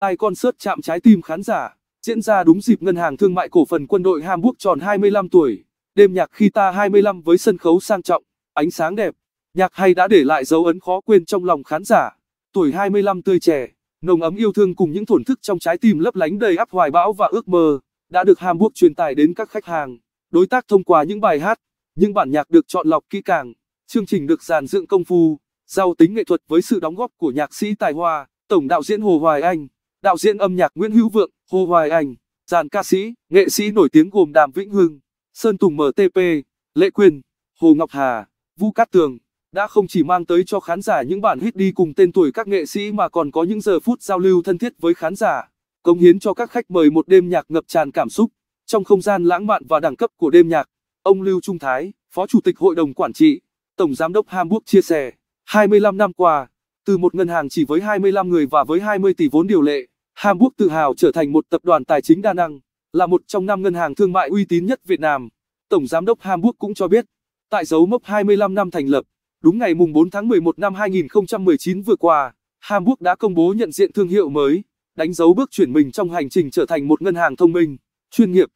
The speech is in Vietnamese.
iConcert chạm trái tim khán giả, diễn ra đúng dịp Ngân hàng Thương mại Cổ phần Quân đội Hamburg tròn 25 tuổi. Đêm nhạc khi ta 25 với sân khấu sang trọng, ánh sáng đẹp, nhạc hay đã để lại dấu ấn khó quên trong lòng khán giả. Tuổi 25 tươi trẻ, nồng ấm yêu thương cùng những thổn thức trong trái tim lấp lánh đầy áp hoài bão và ước mơ, đã được Hamburg truyền tải đến các khách hàng, đối tác thông qua những bài hát, những bản nhạc được chọn lọc kỹ càng, chương trình được dàn dựng công phu, giàu tính nghệ thuật với sự đóng góp của nhạc sĩ tài hoa, tổng đạo diễn Hồ Hoài Anh đạo diễn âm nhạc Nguyễn Hữu Vượng, Hồ Hoài Anh, dàn ca sĩ, nghệ sĩ nổi tiếng gồm Đàm Vĩnh Hưng, Sơn Tùng MTP, Lệ Quyền, Hồ Ngọc Hà, Vu Cát Tường, đã không chỉ mang tới cho khán giả những bản hit đi cùng tên tuổi các nghệ sĩ mà còn có những giờ phút giao lưu thân thiết với khán giả, cống hiến cho các khách mời một đêm nhạc ngập tràn cảm xúc. Trong không gian lãng mạn và đẳng cấp của đêm nhạc, ông Lưu Trung Thái, Phó Chủ tịch Hội đồng Quản trị, Tổng Giám đốc Hamburg chia sẻ, 25 năm qua, từ một ngân hàng chỉ với 25 người và với 20 tỷ vốn điều lệ, Hamburg tự hào trở thành một tập đoàn tài chính đa năng, là một trong năm ngân hàng thương mại uy tín nhất Việt Nam. Tổng giám đốc Hamburg cũng cho biết, tại dấu mốc 25 năm thành lập, đúng ngày mùng 4 tháng 11 năm 2019 vừa qua, Hamburg đã công bố nhận diện thương hiệu mới, đánh dấu bước chuyển mình trong hành trình trở thành một ngân hàng thông minh, chuyên nghiệp